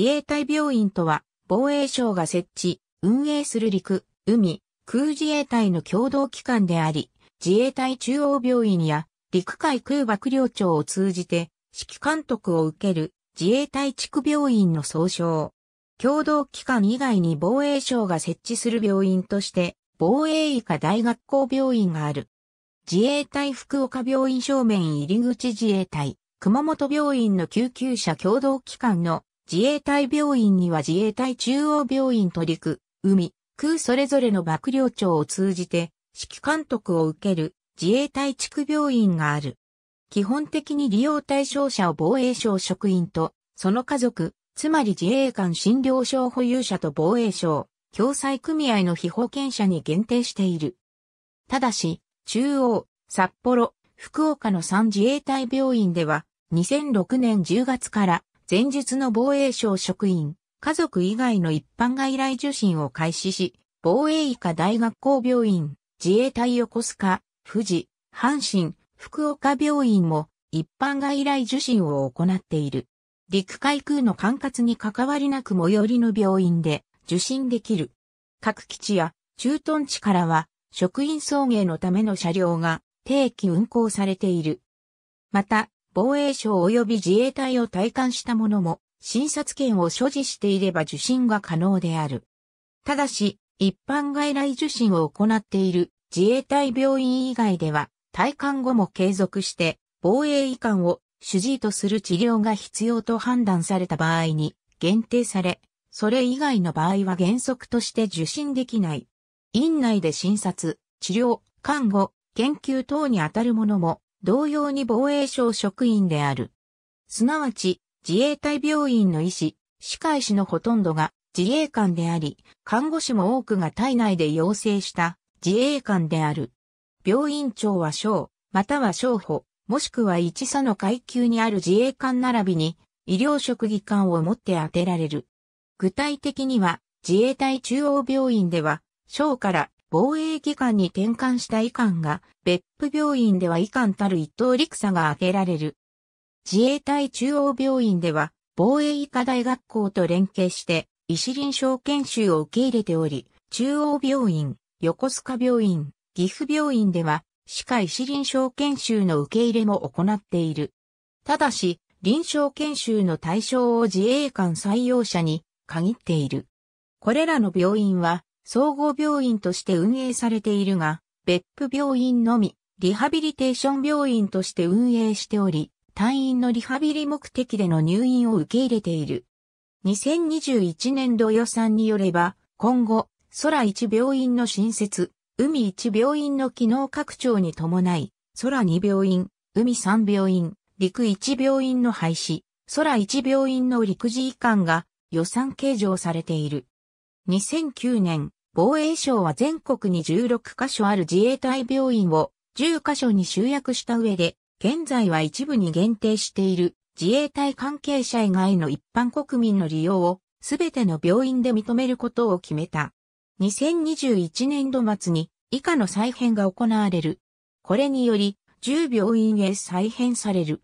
自衛隊病院とは、防衛省が設置、運営する陸、海、空自衛隊の共同機関であり、自衛隊中央病院や陸海空幕僚長を通じて指揮監督を受ける自衛隊地区病院の総称。共同機関以外に防衛省が設置する病院として防衛医科大学校病院がある。自衛隊福岡病院正面入り口自衛隊熊本病院の救急車共同機関の自衛隊病院には自衛隊中央病院と陸、海、空それぞれの幕僚長を通じて、指揮監督を受ける自衛隊地区病院がある。基本的に利用対象者を防衛省職員と、その家族、つまり自衛官診療所保有者と防衛省、共済組合の非保険者に限定している。ただし、中央、札幌、福岡の3自衛隊病院では、2006年10月から前述の防衛省職員、家族以外の一般外来受診を開始し、防衛医科大学校病院、自衛隊横須賀、富士、阪神、福岡病院も一般外来受診を行っている。陸海空の管轄に関わりなく最寄りの病院で受診できる。各基地や駐屯地からは職員送迎のための車両が定期運行されている。また、防衛省及び自衛隊を退官した者も、診察券を所持していれば受診が可能である。ただし、一般外来受診を行っている自衛隊病院以外では、退官後も継続して防衛医官を主治医とする治療が必要と判断された場合に限定され、それ以外の場合は原則として受診できない。院内で診察、治療、看護、研究等にあたるものも同様に防衛省職員である。すなわち、自衛隊病院の医師、歯科医師のほとんどが自衛官であり、看護師も多くが体内で養成した自衛官である。病院長は省、または省補、もしくは一佐の階級にある自衛官並びに、医療職技官をもって当てられる。具体的には、自衛隊中央病院では、省から防衛機関に転換した医官が、別府病院では医官たる一等陸佐が挙げられる。自衛隊中央病院では、防衛医科大学校と連携して、医師臨床研修を受け入れており、中央病院、横須賀病院、岐阜病院では、歯科医師臨床研修の受け入れも行っている。ただし、臨床研修の対象を自衛官採用者に限っている。これらの病院は、総合病院として運営されているが、別府病院のみ、リハビリテーション病院として運営しており、退院のリハビリ目的での入院を受け入れている。2021年度予算によれば、今後、空一病院の新設、海一病院の機能拡張に伴い、空二病院、海三病院、陸一病院の廃止、空一病院の陸自移管が予算計上されている。2009年、防衛省は全国に16カ所ある自衛隊病院を10カ所に集約した上で、現在は一部に限定している自衛隊関係者以外の一般国民の利用をすべての病院で認めることを決めた。2021年度末に以下の再編が行われる。これにより10病院へ再編される。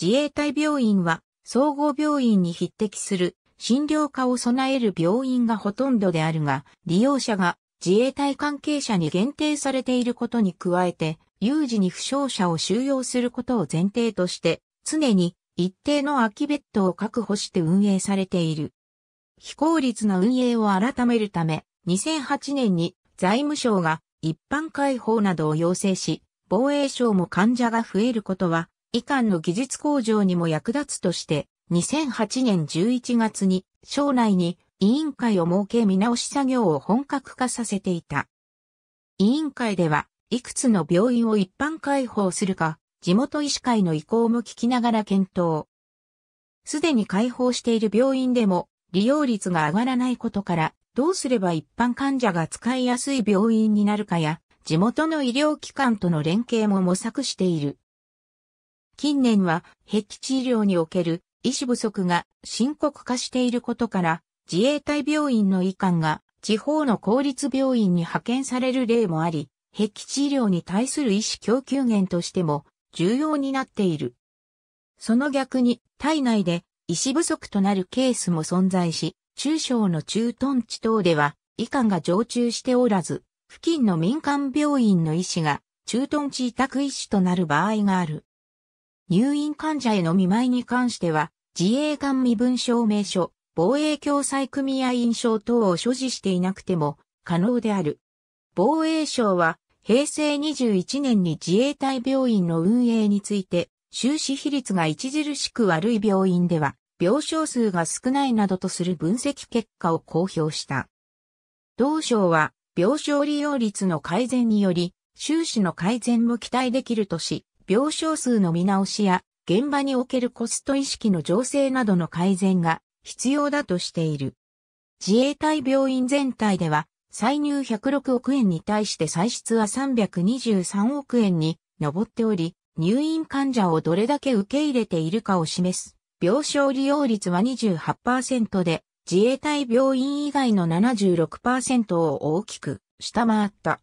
自衛隊病院は総合病院に匹敵する診療科を備える病院がほとんどであるが、利用者が自衛隊関係者に限定されていることに加えて、有事に負傷者を収容することを前提として、常に一定の空きベッドを確保して運営されている。非効率な運営を改めるため、2008年に財務省が一般開放などを要請し、防衛省も患者が増えることは、医官の技術向上にも役立つとして、2008年11月に、省内に委員会を設け見直し作業を本格化させていた。委員会では、いくつの病院を一般開放するか、地元医師会の意向も聞きながら検討。すでに開放している病院でも利用率が上がらないことから、どうすれば一般患者が使いやすい病院になるかや、地元の医療機関との連携も模索している。近年は、壁医療における医師不足が深刻化していることから、自衛隊病院の医官が地方の公立病院に派遣される例もあり、壁地治療に対する医師供給源としても重要になっている。その逆に、体内で医師不足となるケースも存在し、中小の駐屯地等では、医官が常駐しておらず、付近の民間病院の医師が駐屯地委託医師となる場合がある。入院患者への見舞いに関しては、自衛官身分証明書、防衛共済組合印象等を所持していなくても可能である。防衛省は平成21年に自衛隊病院の運営について、収支比率が著しく悪い病院では、病床数が少ないなどとする分析結果を公表した。同省は、病床利用率の改善により、収支の改善も期待できるとし、病床数の見直しや現場におけるコスト意識の情勢などの改善が必要だとしている。自衛隊病院全体では、歳入106億円に対して歳出は323億円に上っており、入院患者をどれだけ受け入れているかを示す。病床利用率は28%で、自衛隊病院以外の76%を大きく下回った。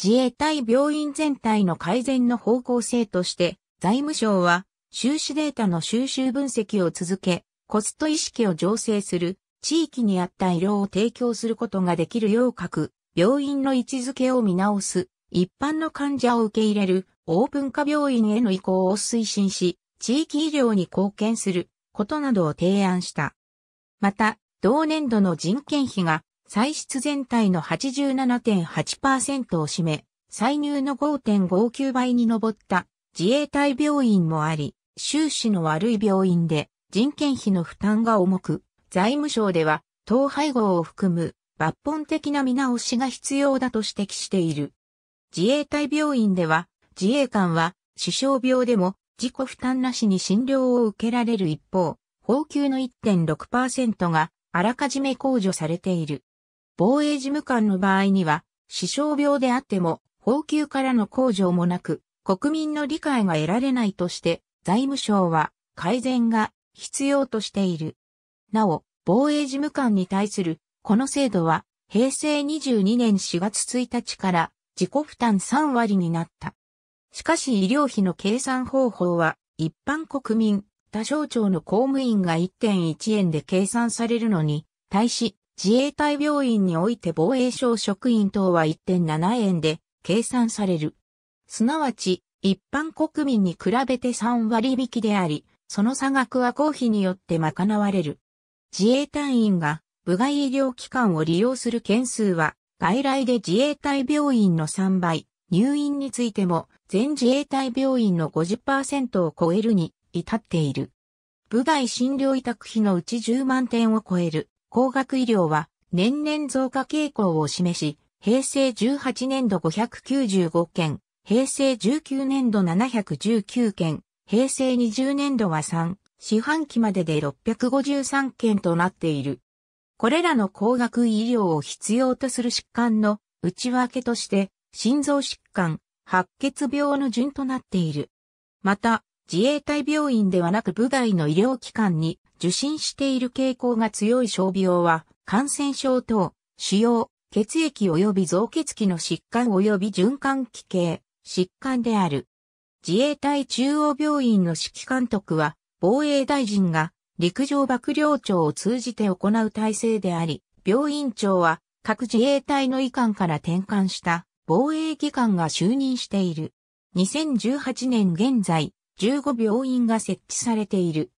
自衛隊病院全体の改善の方向性として、財務省は収支データの収集分析を続け、コスト意識を醸成する、地域に合った医療を提供することができるよう各、病院の位置づけを見直す、一般の患者を受け入れる、オープン化病院への移行を推進し、地域医療に貢献することなどを提案した。また、同年度の人件費が歳出全体の87.8%を占め、歳入の5.59倍に上った自衛隊病院もあり、収支の悪い病院で人件費の負担が重く、財務省では統廃合を含む抜本的な見直しが必要だと指摘している。自衛隊病院では自衛官は死傷病でも自己負担なしに診療を受けられる一方、報給の1.6%があらかじめ控除されている。防衛事務官の場合には、死傷病であっても、報給からの控除もなく、国民の理解が得られないとして、財務省は改善が必要としている。なお、防衛事務官に対するこの制度は平成22年4月1日から自己負担3割になった。しかし医療費の計算方法は一般国民、他省庁の公務員が1.1円で計算されるのに、対し自衛隊病院において防衛省職員等は1.7円で計算される。すなわち、一般国民に比べて3割引きであり、その差額は公費によって賄われる。自衛隊員が部外医療機関を利用する件数は、外来で自衛隊病院の3倍、入院についても全自衛隊病院の50%を超えるに至っている。部外診療委託費のうち10万点を超える高額医療は年々増加傾向を示し、平成18年度595件、平成19年度719件、平成20年度は3、四半期までで653件となっている。これらの高額医療を必要とする疾患の内訳として、心臓疾患、白血病の順となっている。また、自衛隊病院ではなく部外の医療機関に受診している傾向が強い傷病は、感染症等、腫瘍、血液及び臓血器の疾患及び循環器系、疾患である。自衛隊中央病院の指揮監督は、防衛大臣が陸上幕僚長を通じて行う体制であり、病院長は各自衛隊の医官から転換した防衛技官が就任している。2018年現在、15病院が設置されている。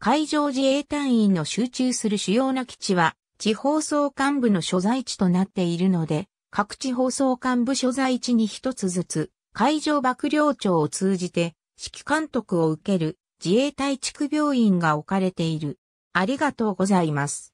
海上自衛隊員の集中する主要な基地は、地方総監部の所在地となっているので、各地放送幹部所在地に一つずつ、海上幕僚長を通じて、指揮監督を受ける自衛隊地区病院が置かれている。ありがとうございます。